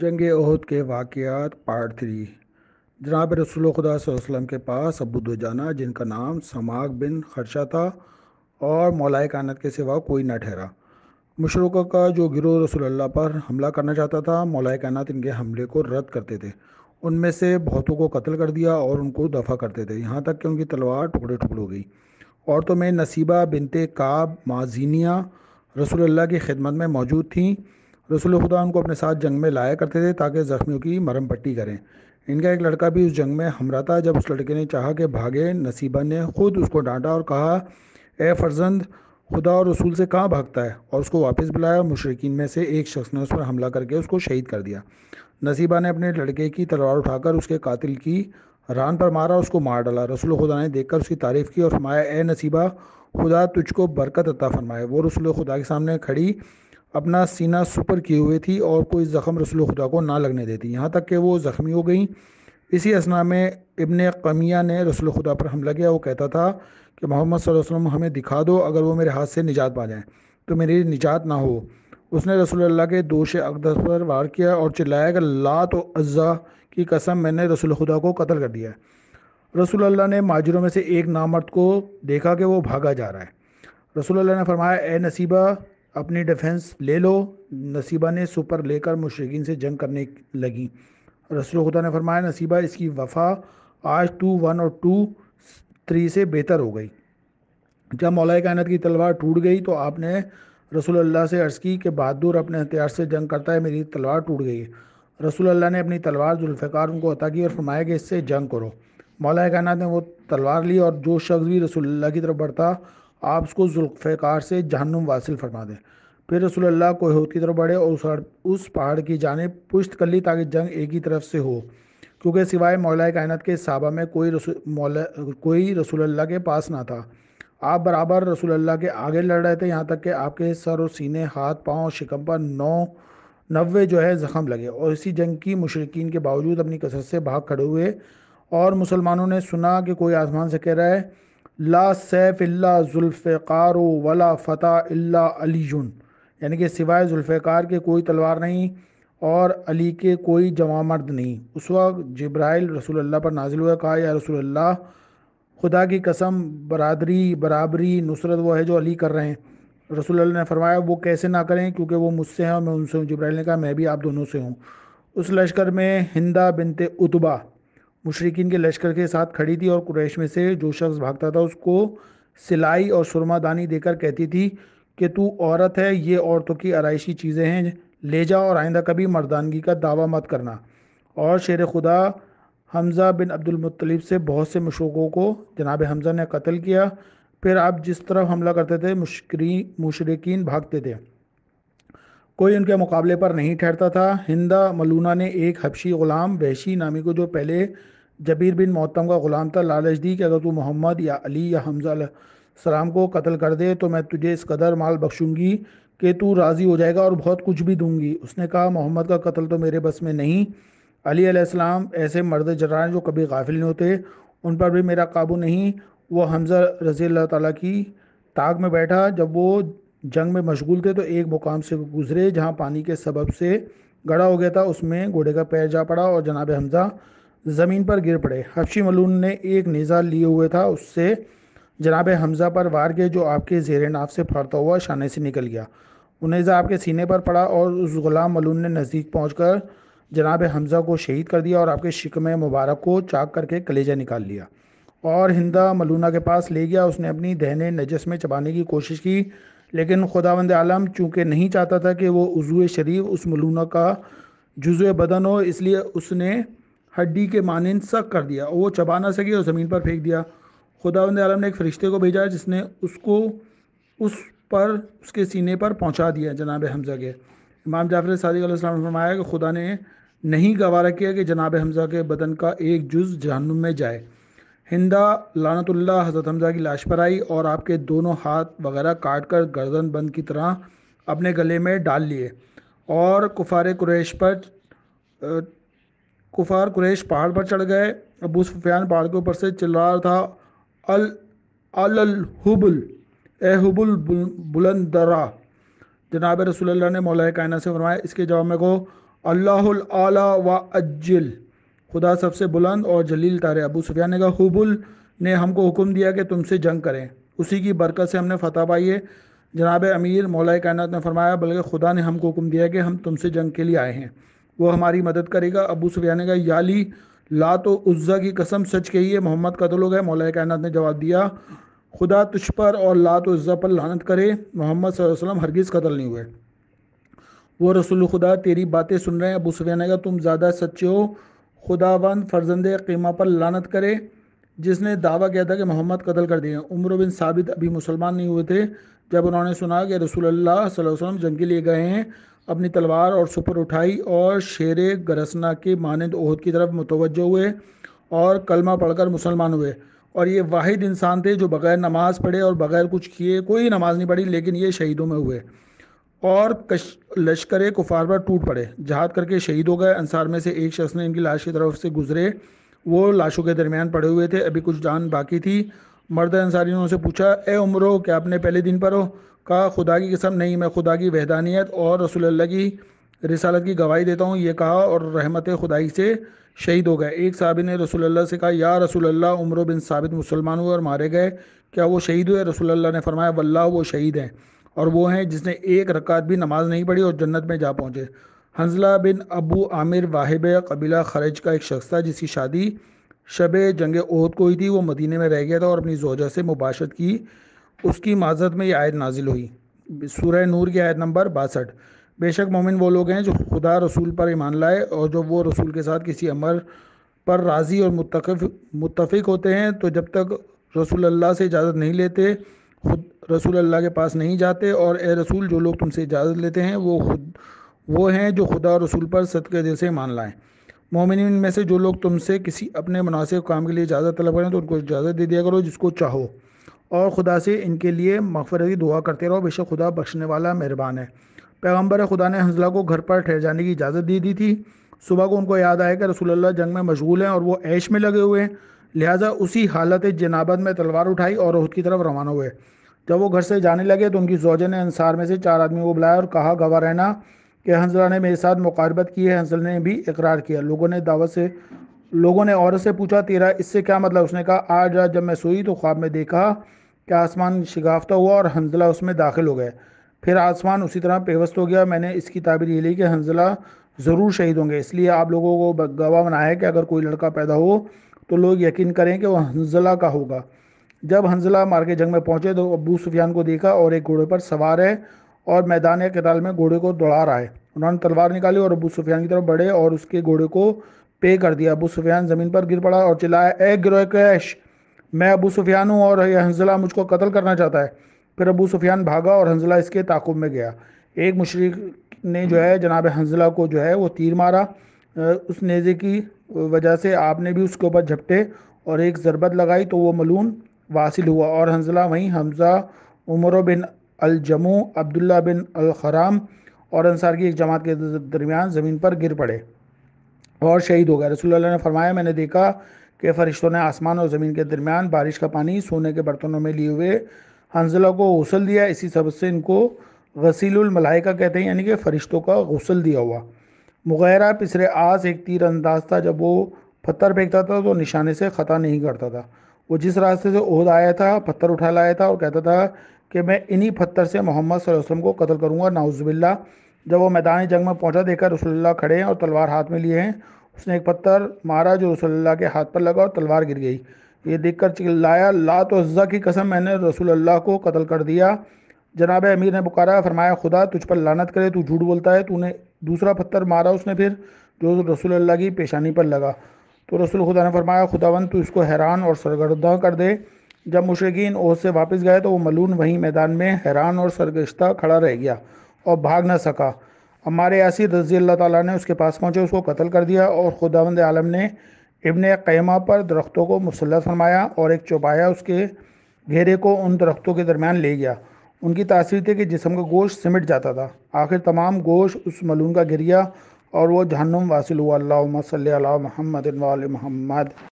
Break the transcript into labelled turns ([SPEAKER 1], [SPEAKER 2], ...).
[SPEAKER 1] जंग अहद के वाक़ात part three जनाब रसूल खुदा वसम के पास अबू जाना जिनका नाम समाग बिन खर्शा था और मौलाए कानत के सिवा कोई ना ठहरा मशरूक़ का जो गिरोह रसोल्ला पर हमला करना चाहता था मौलाए कायनत इनके हमले को रद्द करते थे उनमें से बहुतों को कत्ल कर दिया और उनको दफ़ा करते थे यहाँ तक कि उनकी तलवार टुकड़े टुकड़े हो गई औरतों में नसीबा बिनते काब माजीनिया रसोल्ला की खिदमत में मौजूद थी रसूल खुदा उनको अपने साथ जंग में लाया करते थे ताकि ज़ख्मियों की मरम पट्टी करें इनका एक लड़का भी उस जंग में हमरा था जब उस लड़के ने चाहा कि भागे नसीबा ने खुद उसको डांटा और कहा ए फर्जंद खुदा और रसूल से कहाँ भागता है और उसको वापस बुलाया और मुशरकिन में से एक शख्स ने उस पर हमला करके उसको शहीद कर दिया नसीबा ने अपने लड़के की तलवार उठाकर उसके कातिल की रान पर मारा उसको मार डाला रसूल खुदा ने देखकर उसकी तारीफ़ की और फरमाया ए नसीबा खुदा तुझको बरकत अता फरमाए वो रसूल खुदा के सामने खड़ी अपना सीना सुपर किए हुए थी और कोई ज़ख़म रसूल खुदा को ना लगने देती यहाँ तक कि वो ज़ख्मी हो गई इसी असना में इबन कमिया ने रसूल खुदा पर हमला किया वो कहता था कि मोहम्मद वसल्लम हमें दिखा दो अगर वो मेरे हाथ से निजात पा जाएँ तो मेरी निजात ना हो उसने रसूल के दोष अकदस पर वार किया और चिल्लाया कि लात तो अज्जा की कसम मैंने रसूल खुदा को कत्ल कर दिया है रसूल ने माजरों में से एक नामर्द को देखा कि वो भागा जा रहा है रसूल ने फरमाया ए नसीबा अपनी डिफेंस ले लो नसीबा ने सुपर लेकर मुशरकिन से जंग करने लगी रसूल खुदा ने फरमाया नसीबा इसकी वफा आज टू वन और टू थ्री से बेहतर हो गई जब मौलाए कायनत की तलवार टूट गई तो आपने रसूल अल्लाह से अर्ज़ की कि बहादुर अपने हथियार से जंग करता है मेरी तलवार टूट गई है रसूल अल्लाह ने अपनी तलवार जुल्फ़ार उनको अता की और फरमाया कि इससे जंग करो मौलाए कायनत ने वो तलवार ली और जो शख्स भी रसूल अल्लाह की तरफ बढ़ता आप उसको जुल्फ़ार से जहनुम वासिल फरमा दें फिर रसोल्ला हद की तरफ बढ़े और उस पहाड़ की जानब पुश्त कर ली ताकि जंग एक ही तरफ से हो क्योंकि सिवाय मौलाए कायनत के सबा में कोई मौला कोई रसोल्ला के पास ना था आप बराबर रसोल्ला के आगे लड़ रहे थे यहाँ तक कि आपके सर और सीने हाथ पाँव और शिकम पर नौ नबे जो है ज़ख़म लगे और इसी जंग की मुशरकिन के बावजूद अपनी कसरत से भाग खड़े हुए और मुसलमानों ने सुना कि कोई आसमान से कह रहा है ला सैफ अल्ला जुल्फ़ार वला फ़तह अल्ला जुन यानी कि सिवाय जुल्फ़ार के कोई तलवार नहीं और अली के कोई जमा मर्द नहीं उस वक्त जब्राइल रसूल अल्लाह पर नाजिल हुआ कहा या रसूल अल्लाह खुदा की कसम बरदरी बराबरी नुसरत वो है जो अली कर रहे हैं रसूल अल्लाह ने फरमाया वो कैसे ना करें क्योंकि वो मुझसे हैं और मैं उनसे हूँ जब्राइल ने कहा मैं भी आप दोनों से हूँ उस लश्कर में हिंदा बिनते उतबा मुशरकिन के लश्कर के साथ खड़ी थी और कुरैश में से जो शख्स भागता था उसको सिलाई और सुरमा दानी देकर कहती थी कि तू औरत है ये औरतों की आरइशी चीज़ें हैं ले जा और आइंदा कभी मर्दानगी का दावा मत करना और शेर खुदा हमज़ा बिन अब्दुलमतलब से बहुत से मशोकों को जनाब हमज़ा ने कत्ल किया फिर आप जिस तरफ हमला करते थे मुशरकिन भागते थे कोई उनके मुकाबले पर नहीं ठहरता था हिंदा मलूना ने एक हबशी ग़ुलाम वैशी नामी को जो पहले जबीर बिन मोहतम का ग़ुलाम था लालच दी कि अगर तू मोहम्मद या अली या हमजा सलाम को कत्ल कर दे तो मैं तुझे इस कदर माल बख्शूंगी कि तू राज़ी हो जाएगा और बहुत कुछ भी दूंगी उसने कहा मोहम्मद का कत्ल तो मेरे बस में नहीं अली अलैहिस्सलाम ऐसे मर्द जरान जो कभी गाफिल नहीं होते उन पर भी मेरा काबू नहीं वो हमजा रजी अल्लाह ताली की ताक में बैठा जब वो जंग में मशगूल थे तो एक मुकाम से गुजरे जहाँ पानी के सबब से गड़ा हो गया था उसमें घोड़े का पैर जा पड़ा और जनाब हमजा ज़मीन पर गिर पड़े हफशी मलून ने एक निज़ा लिए हुए था उससे जनाब हमज़ा पर वार के जो आपके जेर नाफ से फरता हुआ शाने से निकल गया वो निज़ा आपके सीने पर पड़ा और उस गुलाम मलून ने नज़दीक पहुँच कर जनाब हमज़ा को शहीद कर दिया और आपके शिकम मुबारक को चाक करके कलेजा निकाल लिया और हिंदा मलूना के पास ले गया उसने अपनी दहने नजस में चबाने की कोशिश की लेकिन खुदावंद आलम चूँकि नहीं चाहता था कि वो उजू शरीफ उस मलूना का जुजु बदन हो इसलिए उसने हड्डी के मानंद सख्त कर दिया वो चबा ना सके और ज़मीन पर फेंक दिया खुदा आलम ने एक फ़रिश्ते को भेजा जिसने उसको उस पर उसके सीने पर पहुंचा दिया जनाब हमज़ा के इमाम जाफर सदक ने फरमाया कि खुदा ने नहीं गवारा किया कि जनाब हमज़ा के बदन का एक जुज़ जहनुम में जाए हिंदा लानतुल्ला हज़रत हमज़ा की लाश पर आई और आपके दोनों हाथ वगैरह काट कर गर्दन बंद की तरह अपने गले में डाल लिए और कुफार कुरैश पर कुफार कुरेश पहाड़ पर चढ़ गए अबू सुफियान पहाड़ के ऊपर से चिल्ला रहा था अल हुबुल ए हुबुल बुलंदरा जनाब रसोल्ला ने मौलाए कायना से फरमाया इसके जवाब में को आला व अज्जिल खुदा सबसे बुलंद और जलील तारे अबू सुफियान ने कहा हुबुल ने हमको हुक्म दिया कि तुमसे जंग करें उसी की बरकत से हमने फतह पाई है जनाब अमीर मौलाए कायनत ने फरमाया बल्कि खुदा ने हमको हुक्म दिया कि हम तुमसे जंग के लिए आए हैं वो हमारी मदद करेगा अबू सुफियान ने कहा याली ला तो उज्जा की कसम सच कही है मोहम्मद कतल तो हो गए मौलाना कायनात ने जवाब दिया खुदा तुझ पर और ला तो उज्जा पर लानत करे मोहम्मद वसल्लम हरगिज़ कतल नहीं हुए वो रसूल खुदा तेरी बातें सुन रहे हैं अबू सुफियान ने कहा तुम ज़्यादा सच्चे हो खुदावंद फर्जंद कीमा पर लानत करे जिसने दावा किया था कि मोहम्मद कतल कर दिए उम्र बिन साबित अभी मुसलमान नहीं हुए थे जब उन्होंने सुना कि रसूल अल्लाह वसल्लम जंग के लिए गए हैं अपनी तलवार और सुपर उठाई और शेर गरसना के मानंद ओहद की तरफ मुतवजह हुए और कलमा पढ़कर मुसलमान हुए और ये वाहिद इंसान थे जो बग़ैर नमाज़ पढ़े और बग़ैर कुछ किए कोई नमाज़ नहीं पढ़ी लेकिन ये शहीदों में हुए और कश लश्कर कुफार पर टूट पड़े जहाद करके शहीद हो गए अंसार में से एक शख्स ने इनकी लाश की तरफ से गुजरे वो लाशों के दरमियान पड़े हुए थे अभी कुछ जान बाकी थी मर्द अंसारी ने उनसे पूछा ए उम्र हो क्या आपने पहले दिन पर हो कहा खुदा की कसम नहीं मैं खुदा की वहदानियत और रसूल की रिसालत की गवाही देता हूँ ये कहा और रहमत खुदाई से शहीद हो गए एक साहब ने रसूल से कहा या रसूल उम्र बिन साबित मुसलमान हुए और मारे गए क्या वो शहीद हुए रसूल ने फरमाया वल्लाह वो शहीद हैं और वो हैं जिसने एक रकात भी नमाज नहीं पढ़ी और जन्नत में जा पहुँचे हंजला बिन अबू आमिर वाहिब कबीला खरज का एक शख्स था जिसकी शादी शब जंग ओहद को हुई थी वो मदीने में रह गया था और अपनी जोजा से मुबाशत की उसकी माजत में ये आयत नाजिल हुई सूर्य नूर की आयत नंबर बासठ बेशक मोमिन वो लोग हैं जो खुदा रसूल पर ईमान लाए और जो वो रसूल के साथ किसी अमर पर राज़ी और मुतफ़ मुतफ़ होते हैं तो जब तक रसूल अल्लाह से इजाज़त नहीं लेते खुद रसूल अल्लाह के पास नहीं जाते और ए रसूल जो लोग तुमसे इजाज़त लेते हैं वो खुद वो हैं जो खुदा और रसूल पर सद के दिल से मान लाएँ मोमिन में से जो लोग तुमसे किसी अपने मुनासिब काम के लिए इजाज़त तलब करें तो उनको इजाज़त दे दिया करो जिसको चाहो और खुदा से इनके लिए मफ़रती दुआ करते रहो बेशक खुदा बख्शने वाला मेहरबान है पैगम्बर खुदा ने हंसला को घर पर ठहर जाने की इजाज़त दी दी थी सुबह को उनको याद आया कि रसूलुल्लाह जंग में मशगूल हैं और वो ऐश में लगे हुए हैं लिहाजा उसी हालत जनाबत में तलवार उठाई और रोहत की तरफ रवाना हुए जब वो घर से जाने लगे तो उनकी जोजा ने अंसार में से चार आदमी को बुलाया और कहा गवा रहना कि हंसला ने मेरे साथ मुकारबत की है हंसला ने भी इकरार किया लोगों ने दावत से लोगों ने औरत से पूछा तेरा इससे क्या मतलब उसने कहा आज रात जब मैं सोई तो ख्वाब में देखा कि आसमान शिगाफ्ता हुआ और हंजला उसमें दाखिल हो गए फिर आसमान उसी तरह पेवस्त हो गया मैंने इसकी ताबीर ये ली कि हंजला ज़रूर शहीद होंगे इसलिए आप लोगों को गवाह बनाया है कि अगर कोई लड़का पैदा हो तो लोग यकीन करें कि वह हंजला का होगा जब हंजला के जंग में पहुंचे तो अबू सुफियान को देखा और एक घोड़े पर सवार है और मैदान या कताल में घोड़े को दौड़ा रहा है उन्होंने तलवार निकाली और अबू सुफियान की तरफ बढ़े और उसके घोड़े को पे कर दिया अबू सुफियान ज़मीन पर गिर पड़ा और चिल्लाया ए गिरोह कैश मैं अबू सुफियान हूँ और यह हंजला मुझको कत्ल करना चाहता है फिर अबू सुफियान भागा और हंजला इसके ताकुब में गया एक मशरक ने जो है जनाब हंजला को जो है वो तीर मारा उस नेज़े की वजह से आपने भी उसके ऊपर झपटे और एक ज़रबत लगाई तो वो मलून वासिल हुआ और हंजला वहीं हमज़ा उमर बिन अलजमू अब्दुल्ला बिन अलखराम और अंसार की एक जमात के दरमियान ज़मीन पर गिर पड़े और शहीद हो गया रसूलुल्लाह ने फरमाया मैंने देखा कि फरिश्तों ने आसमान और ज़मीन के दरमियान बारिश का पानी सोने के बर्तनों में लिए हुए हंजला को गसल दिया इसी सब से इनको मलाइका कहते हैं यानी कि फ़रिश्तों का गसल दिया हुआ मुगैरा पिसरे आस एक तीर अंदाज था जब वो पत्थर फेंकता था तो निशाने से ख़ता नहीं करता था वो जिस रास्ते से ओहद आया था पत्थर उठा लाया था और कहता था कि मैं इन्हीं पत्थर से मोहम्मद वसल्लम को कत्ल करूँगा नाउज़बिल्ला जब वो मैदान जंग में पहुंचा देखा रसोल्ला खड़े हैं और तलवार हाथ में लिए हैं उसने एक पत्थर मारा जो रसोल्ला के हाथ पर लगा और तलवार गिर गई ये देखकर चिल्लाया ला तो अज्जा की कसम मैंने रसोल्ला को कत्ल कर दिया जनाब अमीर ने पुकारा फरमाया खुदा तुझ पर लानत करे तू झूठ बोलता है तूने दूसरा पत्थर मारा उसने फिर जो रसूलुल्लाह की पेशानी पर लगा तो रसूल खुदा ने फरमाया खुदावन तू इसको हैरान और सरगर्दा कर दे जब मुशरकिन ओह से वापस गए तो वो मलून वहीं मैदान में हैरान और सरगश्ता खड़ा रह गया और भाग न सका हमारे यासी रजी अल्लाह ताली ने उसके पास पहुँचे उसको कत्ल कर दिया और खुदावंद आलम ने इबन कैमा पर दरख्तों को मुसलत फरमाया और एक चौपाया उसके घेरे को उन दरख्तों के दरमियान ले गया उनकी तासीर थी कि जिसम का गोश्त सिमट जाता था आखिर तमाम गोश्त उस मलून का गिर गया और वह जहन्नुम वासिल हुआ अल्लाह सल महमद महमद